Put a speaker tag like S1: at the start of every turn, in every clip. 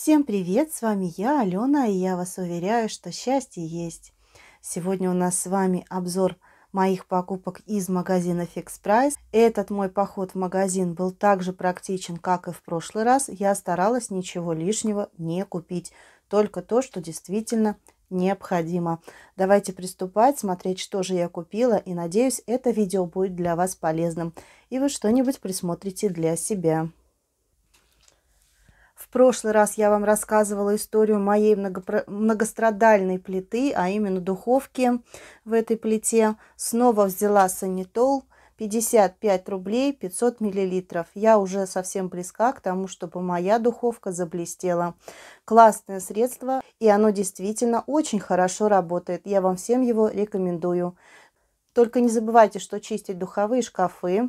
S1: Всем привет, с вами я, Алена, и я вас уверяю, что счастье есть. Сегодня у нас с вами обзор моих покупок из магазина Fix Price. Этот мой поход в магазин был так же практичен, как и в прошлый раз. Я старалась ничего лишнего не купить, только то, что действительно необходимо. Давайте приступать, смотреть, что же я купила, и надеюсь, это видео будет для вас полезным, и вы что-нибудь присмотрите для себя. В прошлый раз я вам рассказывала историю моей многопро... многострадальной плиты, а именно духовки в этой плите. Снова взяла санитол 55 рублей 500 миллилитров. Я уже совсем близка к тому, чтобы моя духовка заблестела. Классное средство, и оно действительно очень хорошо работает. Я вам всем его рекомендую. Только не забывайте, что чистить духовые шкафы,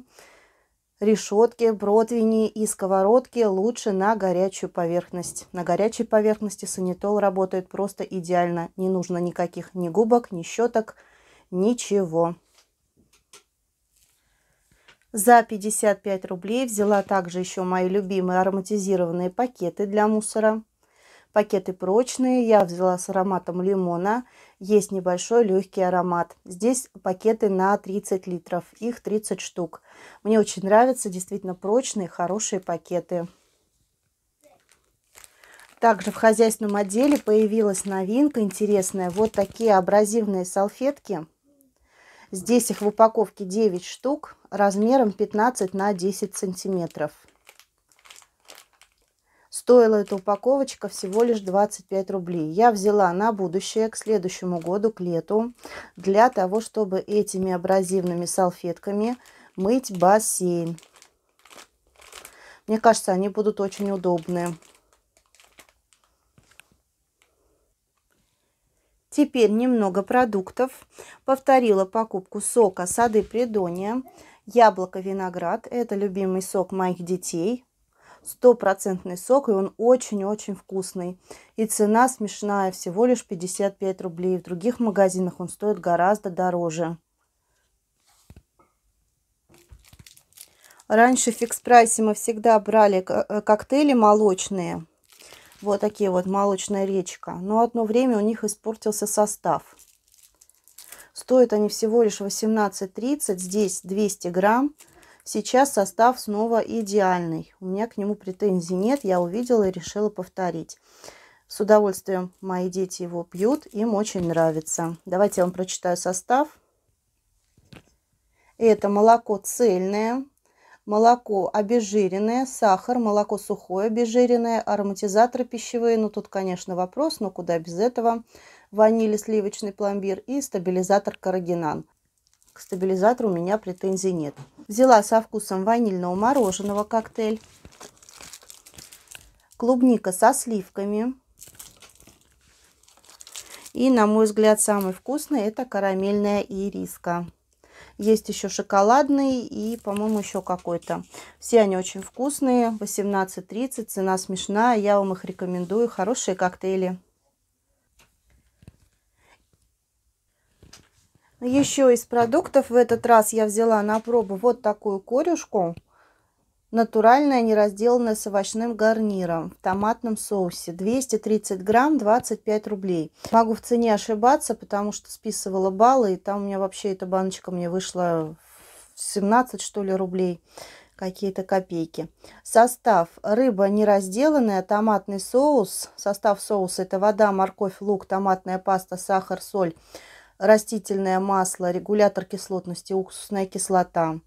S1: решетки, противни и сковородки лучше на горячую поверхность. На горячей поверхности санитол работает просто идеально. Не нужно никаких ни губок, ни щеток, ничего. За 55 рублей взяла также еще мои любимые ароматизированные пакеты для мусора. Пакеты прочные, я взяла с ароматом лимона. Есть небольшой легкий аромат. Здесь пакеты на 30 литров, их 30 штук. Мне очень нравятся, действительно прочные, хорошие пакеты. Также в хозяйственном отделе появилась новинка интересная. Вот такие абразивные салфетки. Здесь их в упаковке 9 штук размером 15 на 10 сантиметров. Стоила эта упаковочка всего лишь 25 рублей. Я взяла на будущее, к следующему году, к лету, для того, чтобы этими абразивными салфетками мыть бассейн. Мне кажется, они будут очень удобные. Теперь немного продуктов. Повторила покупку сока сады придония. Яблоко-виноград. Это любимый сок моих детей стопроцентный сок, и он очень-очень вкусный. И цена смешная, всего лишь 55 рублей. В других магазинах он стоит гораздо дороже. Раньше в фикс-прайсе мы всегда брали э, коктейли молочные. Вот такие вот, молочная речка. Но одно время у них испортился состав. Стоят они всего лишь 18,30. Здесь 200 грамм. Сейчас состав снова идеальный. У меня к нему претензий нет. Я увидела и решила повторить. С удовольствием мои дети его пьют. Им очень нравится. Давайте я вам прочитаю состав. Это молоко цельное, молоко обезжиренное, сахар, молоко сухое обезжиренное, ароматизаторы пищевые, ну тут, конечно, вопрос, но куда без этого, ваниль сливочный пломбир и стабилизатор карагинан. К стабилизатору у меня претензий нет. Взяла со вкусом ванильного мороженого коктейль. Клубника со сливками. И, на мой взгляд, самый вкусный это карамельная ириска. Есть еще шоколадный и, по-моему, еще какой-то. Все они очень вкусные. 18.30. Цена смешная. Я вам их рекомендую. Хорошие коктейли. Еще из продуктов в этот раз я взяла на пробу вот такую корюшку. Натуральная, неразделанная с овощным гарниром в томатном соусе. 230 грамм, 25 рублей. Могу в цене ошибаться, потому что списывала баллы, и там у меня вообще эта баночка мне вышла 17, что ли, рублей какие-то копейки. Состав. Рыба неразделанная, томатный соус. Состав соуса – это вода, морковь, лук, томатная паста, сахар, соль, растительное масло, регулятор кислотности, уксусная кислота.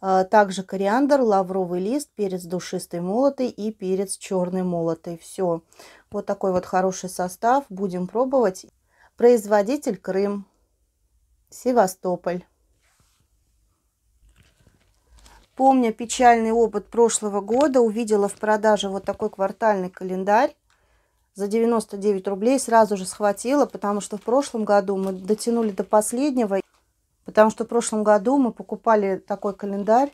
S1: А, также кориандр, лавровый лист, перец душистый молотый и перец черный молотый. Все. Вот такой вот хороший состав. Будем пробовать. Производитель Крым, Севастополь. Помня печальный опыт прошлого года, увидела в продаже вот такой квартальный календарь за 99 рублей сразу же схватила, потому что в прошлом году мы дотянули до последнего, потому что в прошлом году мы покупали такой календарь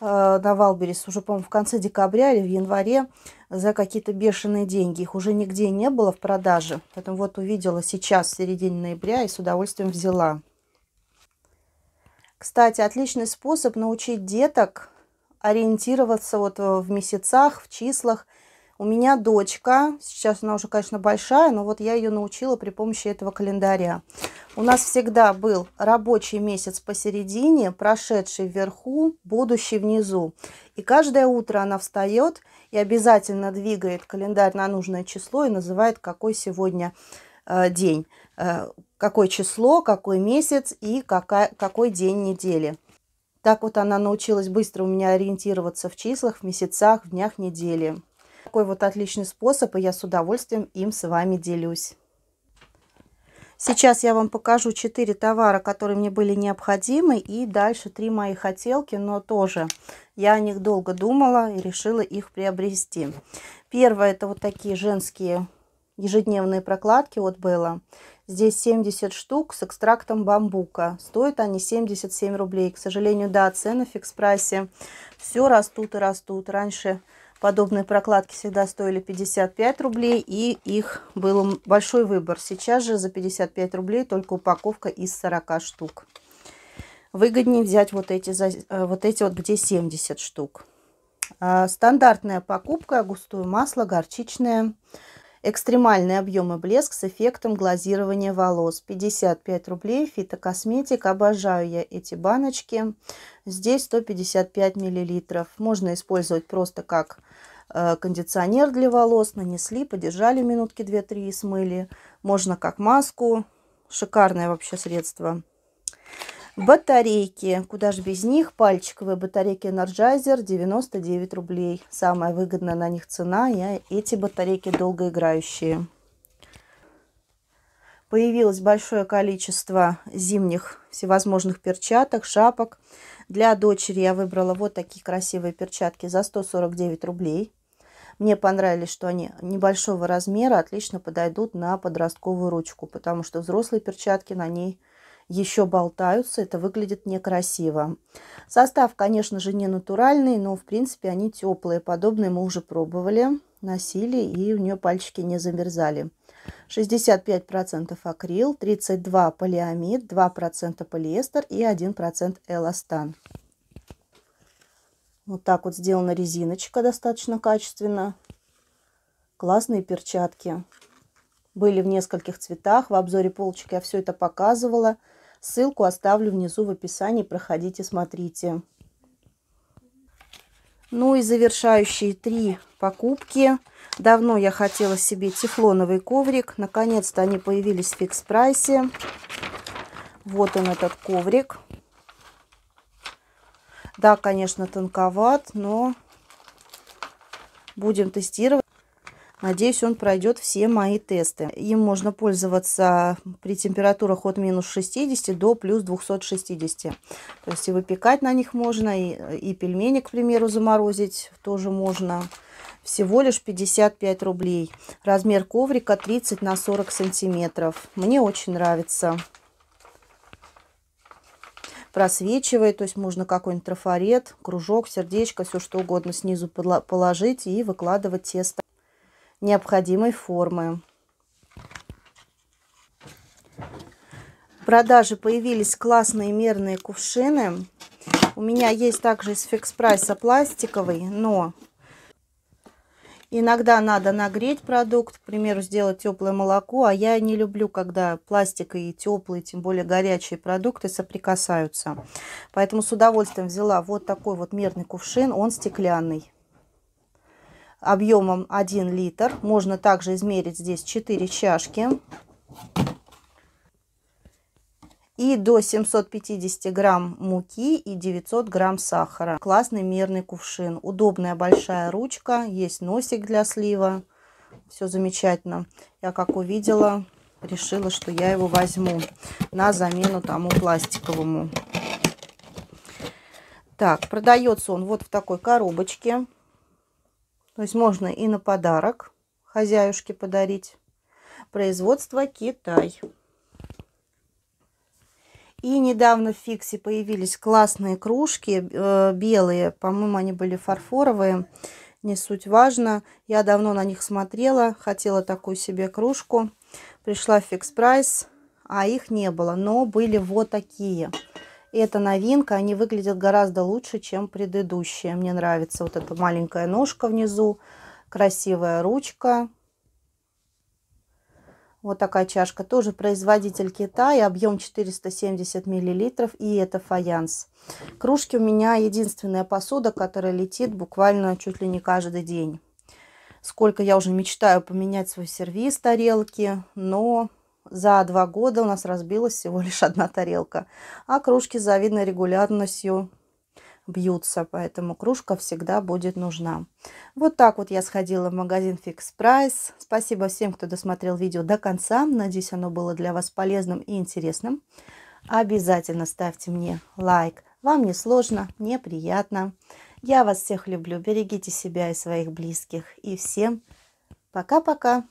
S1: э, на Валберис уже, по-моему, в конце декабря или в январе за какие-то бешеные деньги. Их уже нигде не было в продаже, поэтому вот увидела сейчас, в середине ноября, и с удовольствием взяла. Кстати, отличный способ научить деток ориентироваться вот э, в месяцах, в числах – у меня дочка, сейчас она уже, конечно, большая, но вот я ее научила при помощи этого календаря. У нас всегда был рабочий месяц посередине, прошедший вверху, будущий внизу. И каждое утро она встает и обязательно двигает календарь на нужное число и называет, какой сегодня э, день, э, какое число, какой месяц и какая, какой день недели. Так вот она научилась быстро у меня ориентироваться в числах, в месяцах, в днях недели. Такой вот отличный способ, и я с удовольствием им с вами делюсь. Сейчас я вам покажу 4 товара, которые мне были необходимы, и дальше 3 мои хотелки, но тоже я о них долго думала и решила их приобрести. Первое это вот такие женские ежедневные прокладки от Белла. Здесь 70 штук с экстрактом бамбука. Стоят они 77 рублей. К сожалению, да, цены в фикс-прайсе все растут и растут. Раньше Подобные прокладки всегда стоили 55 рублей, и их был большой выбор. Сейчас же за 55 рублей только упаковка из 40 штук. Выгоднее взять вот эти, э, вот эти вот, где 70 штук. А, стандартная покупка, густое масло, горчичное. Экстремальный объем и блеск с эффектом глазирования волос. 55 рублей. Фитокосметик. Обожаю я эти баночки. Здесь 155 миллилитров. Можно использовать просто как э, кондиционер для волос. Нанесли, подержали минутки 2-3 и смыли. Можно как маску. Шикарное вообще средство. Батарейки, куда же без них, пальчиковые батарейки Energizer 99 рублей. Самая выгодная на них цена, Я эти батарейки долгоиграющие. Появилось большое количество зимних всевозможных перчаток, шапок. Для дочери я выбрала вот такие красивые перчатки за 149 рублей. Мне понравились, что они небольшого размера, отлично подойдут на подростковую ручку, потому что взрослые перчатки на ней еще болтаются. Это выглядит некрасиво. Состав, конечно же, не натуральный, но, в принципе, они теплые. Подобные мы уже пробовали, носили, и у нее пальчики не замерзали. 65% акрил, 32% полиамид, 2% полиэстер и 1% эластан. Вот так вот сделана резиночка достаточно качественно. Классные перчатки. Были в нескольких цветах. В обзоре полочек я все это показывала. Ссылку оставлю внизу в описании, проходите, смотрите. Ну и завершающие три покупки. Давно я хотела себе тефлоновый коврик. Наконец-то они появились в фикс-прайсе. Вот он этот коврик. Да, конечно, тонковат, но будем тестировать. Надеюсь, он пройдет все мои тесты. Им можно пользоваться при температурах от минус 60 до плюс 260. То есть и выпекать на них можно, и, и пельмени, к примеру, заморозить тоже можно. Всего лишь 55 рублей. Размер коврика 30 на 40 сантиметров. Мне очень нравится. Просвечивает, то есть можно какой-нибудь трафарет, кружок, сердечко, все что угодно снизу положить и выкладывать тесто необходимой формы. В продаже появились классные мерные кувшины. У меня есть также из фикс прайса пластиковый, но иногда надо нагреть продукт, к примеру, сделать теплое молоко, а я не люблю, когда пластик и теплые, тем более горячие продукты соприкасаются. Поэтому с удовольствием взяла вот такой вот мерный кувшин, он стеклянный объемом 1 литр. Можно также измерить здесь 4 чашки. И до 750 грамм муки и 900 грамм сахара. Классный мерный кувшин. Удобная большая ручка. Есть носик для слива. Все замечательно. Я как увидела, решила, что я его возьму на замену тому пластиковому. Так, продается он вот в такой коробочке. То есть можно и на подарок хозяюшке подарить. Производство Китай. И недавно в Фиксе появились классные кружки э, белые. По-моему, они были фарфоровые. Не суть важно. Я давно на них смотрела. Хотела такую себе кружку. Пришла в Фикс Прайс, а их не было. Но были вот такие. И эта новинка, они выглядят гораздо лучше, чем предыдущие. Мне нравится вот эта маленькая ножка внизу, красивая ручка. Вот такая чашка. Тоже производитель Китая. Объем 470 миллилитров, И это фаянс. Кружки у меня единственная посуда, которая летит буквально чуть ли не каждый день. Сколько я уже мечтаю поменять свой сервис тарелки. Но за два года у нас разбилась всего лишь одна тарелка. А кружки с завидной регулярностью бьются, поэтому кружка всегда будет нужна. Вот так вот я сходила в магазин Fix Price. Спасибо всем, кто досмотрел видео до конца. Надеюсь, оно было для вас полезным и интересным. Обязательно ставьте мне лайк. Вам не сложно, мне приятно. Я вас всех люблю. Берегите себя и своих близких. И всем пока-пока.